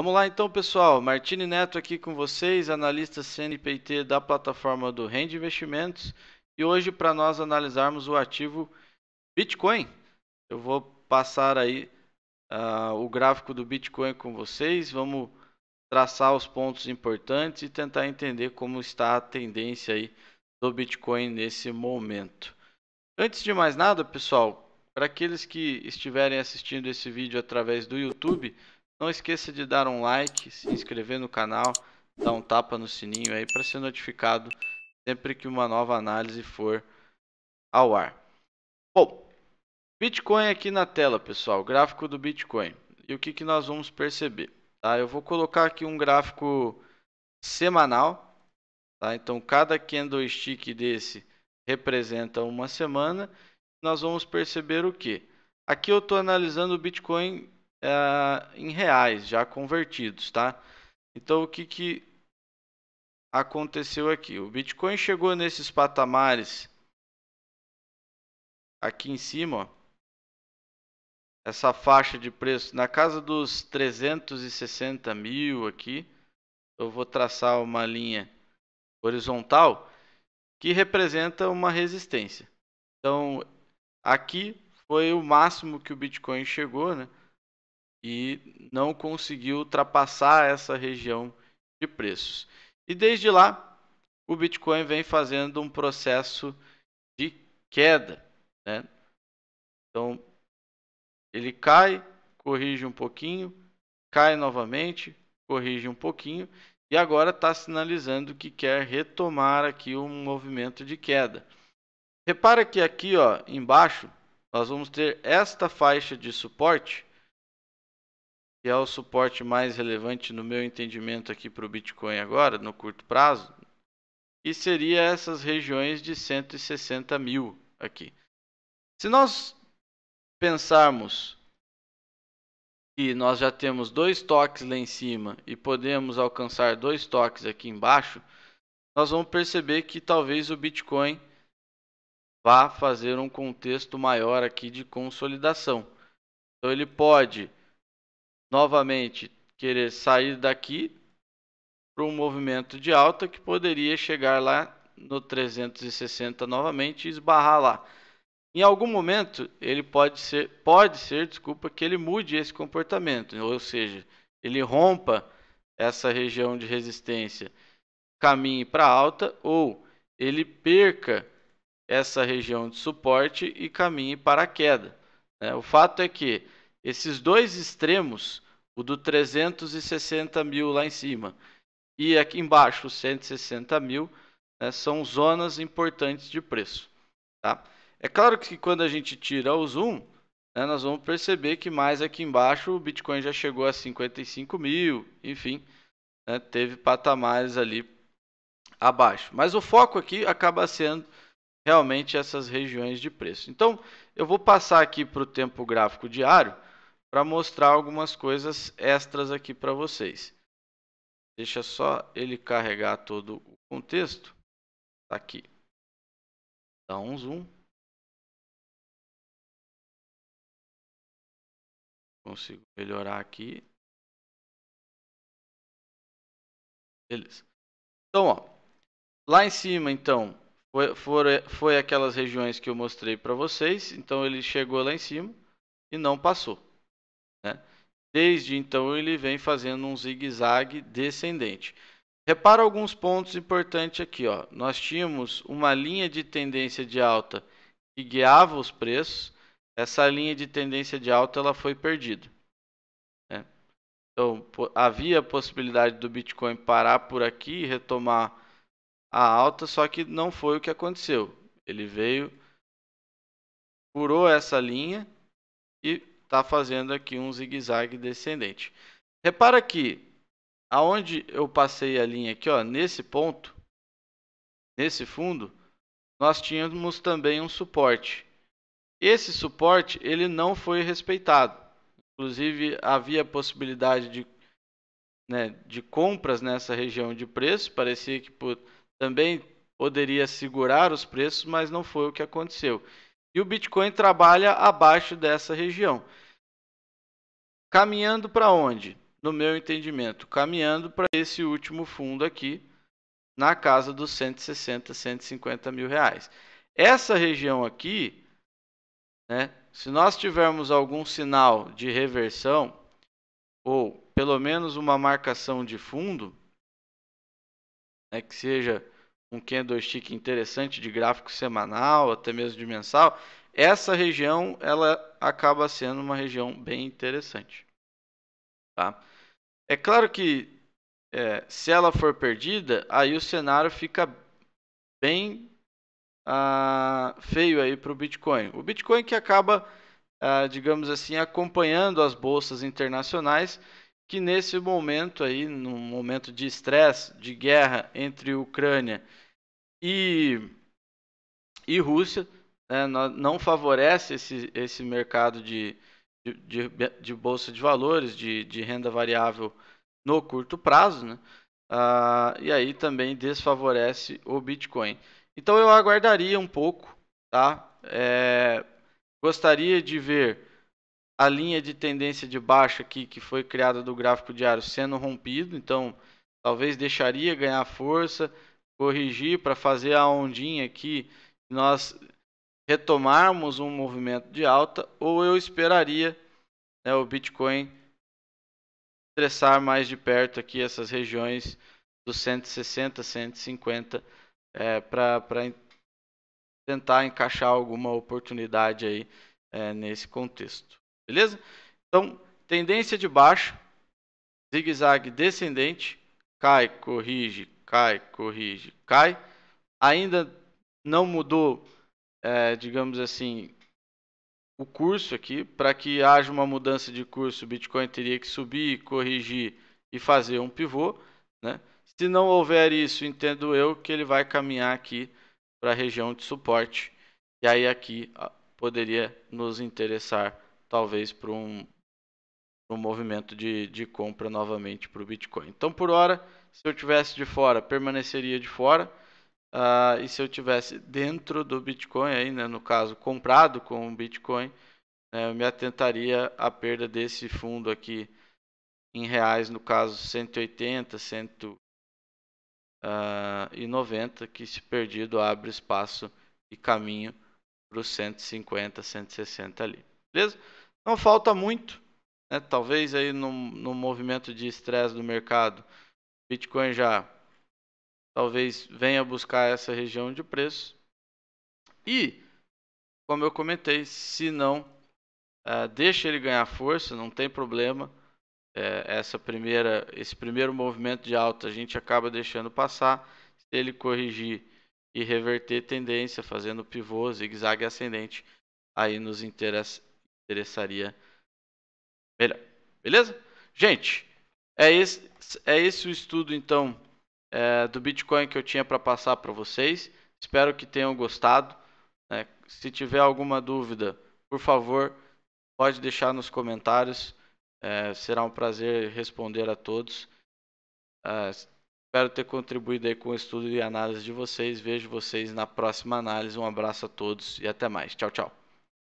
Vamos lá então, pessoal. Martini Neto aqui com vocês, analista CNPT da plataforma do Rende Investimentos. E hoje para nós analisarmos o ativo Bitcoin. Eu vou passar aí uh, o gráfico do Bitcoin com vocês. Vamos traçar os pontos importantes e tentar entender como está a tendência aí do Bitcoin nesse momento. Antes de mais nada, pessoal, para aqueles que estiverem assistindo esse vídeo através do YouTube, não esqueça de dar um like, se inscrever no canal, dar um tapa no sininho aí para ser notificado sempre que uma nova análise for ao ar. Bom, Bitcoin aqui na tela, pessoal, gráfico do Bitcoin. E o que, que nós vamos perceber? Tá? Eu vou colocar aqui um gráfico semanal. Tá? Então, cada candlestick desse representa uma semana. Nós vamos perceber o que? Aqui eu estou analisando o Bitcoin uh, em reais já convertidos, tá? Então o que, que aconteceu aqui? O Bitcoin chegou nesses patamares aqui em cima, ó, essa faixa de preço na casa dos 360 mil aqui. Eu vou traçar uma linha horizontal que representa uma resistência. Então aqui foi o máximo que o Bitcoin chegou, né? e não conseguiu ultrapassar essa região de preços. E desde lá, o Bitcoin vem fazendo um processo de queda. Né? Então, ele cai, corrige um pouquinho, cai novamente, corrige um pouquinho e agora está sinalizando que quer retomar aqui um movimento de queda. Repara que aqui ó, embaixo nós vamos ter esta faixa de suporte que é o suporte mais relevante no meu entendimento aqui para o Bitcoin agora, no curto prazo, e seria essas regiões de 160 mil aqui. Se nós pensarmos que nós já temos dois toques lá em cima e podemos alcançar dois toques aqui embaixo, nós vamos perceber que talvez o Bitcoin vá fazer um contexto maior aqui de consolidação. Então ele pode novamente querer sair daqui para um movimento de alta que poderia chegar lá no 360 novamente e esbarrar lá. Em algum momento ele pode ser, pode ser, desculpa, que ele mude esse comportamento, ou seja, ele rompa essa região de resistência, caminhe para alta ou ele perca essa região de suporte e caminhe para a queda. Né? O fato é que esses dois extremos, o do 360 mil lá em cima e aqui embaixo, 160 mil, né, são zonas importantes de preço. Tá? É claro que quando a gente tira o zoom, né, nós vamos perceber que mais aqui embaixo o Bitcoin já chegou a 55 mil, enfim, né, teve patamares ali abaixo. Mas o foco aqui acaba sendo realmente essas regiões de preço. Então, eu vou passar aqui para o tempo gráfico diário para mostrar algumas coisas extras aqui para vocês. Deixa só ele carregar todo o contexto. Tá aqui. Dá um zoom. Consigo melhorar aqui. Beleza. Então, ó. Lá em cima, então, foi, foi, foi aquelas regiões que eu mostrei para vocês. Então, ele chegou lá em cima e não passou. Desde então ele vem fazendo um zigue-zague descendente. Repara alguns pontos importantes aqui. Ó. Nós tínhamos uma linha de tendência de alta que guiava os preços. Essa linha de tendência de alta ela foi perdida. Né? Então havia a possibilidade do Bitcoin parar por aqui e retomar a alta, só que não foi o que aconteceu. Ele veio, curou essa linha e está fazendo aqui um zigue-zague descendente. Repara que aonde eu passei a linha aqui, ó, nesse ponto, nesse fundo, nós tínhamos também um suporte. Esse suporte ele não foi respeitado. Inclusive havia possibilidade de, né, de compras nessa região de preço. Parecia que por, também poderia segurar os preços, mas não foi o que aconteceu. E o Bitcoin trabalha abaixo dessa região. Caminhando para onde? No meu entendimento, caminhando para esse último fundo aqui, na casa dos 160, 150 mil reais. Essa região aqui, né, se nós tivermos algum sinal de reversão, ou pelo menos uma marcação de fundo, né, que seja um candlestick interessante de gráfico semanal, até mesmo de mensal, essa região ela acaba sendo uma região bem interessante. Tá? É claro que é, se ela for perdida, aí o cenário fica bem ah, feio aí para o Bitcoin. O Bitcoin que acaba, ah, digamos assim, acompanhando as bolsas internacionais que nesse momento aí, num momento de estresse, de guerra entre Ucrânia e, e Rússia, né, não favorece esse, esse mercado de, de, de bolsa de valores, de, de renda variável no curto prazo, né? Ah, e aí também desfavorece o Bitcoin. Então eu aguardaria um pouco, tá? É, gostaria de ver a linha de tendência de baixo aqui que foi criada do gráfico diário sendo rompido, então talvez deixaria ganhar força, corrigir para fazer a ondinha aqui, nós retomarmos um movimento de alta, ou eu esperaria né, o Bitcoin estressar mais de perto aqui essas regiões dos 160, 150 é, para tentar encaixar alguma oportunidade aí é, nesse contexto. Beleza? Então, tendência de baixa, zigue-zague descendente, cai, corrige, cai, corrige, cai. Ainda não mudou, é, digamos assim, o curso aqui. Para que haja uma mudança de curso, o Bitcoin teria que subir, corrigir e fazer um pivô. Né? Se não houver isso, entendo eu que ele vai caminhar aqui para a região de suporte. E aí aqui poderia nos interessar talvez para um, um movimento de, de compra novamente para o Bitcoin. Então, por hora, se eu tivesse de fora, permaneceria de fora. Uh, e se eu tivesse dentro do Bitcoin, aí, né, no caso, comprado com o Bitcoin, né, eu me atentaria à perda desse fundo aqui em reais, no caso 180, 190, ah, que se perdido abre espaço e caminho para os 150, 160 ali. Beleza? Não falta muito, né? Talvez aí no, no movimento de estresse do mercado, Bitcoin já talvez venha buscar essa região de preço. E, como eu comentei, se não, uh, deixa ele ganhar força, não tem problema. É, essa primeira, esse primeiro movimento de alta a gente acaba deixando passar. Se ele corrigir e reverter tendência, fazendo pivô, zigue-zague ascendente, aí nos interessa, interessaria melhor. Beleza? Gente, é esse, é esse o estudo então é, do Bitcoin que eu tinha para passar para vocês. Espero que tenham gostado. Né? Se tiver alguma dúvida, por favor, pode deixar nos comentários. É, será um prazer responder a todos. É, espero ter contribuído aí com o estudo e análise de vocês. Vejo vocês na próxima análise. Um abraço a todos e até mais. Tchau, tchau.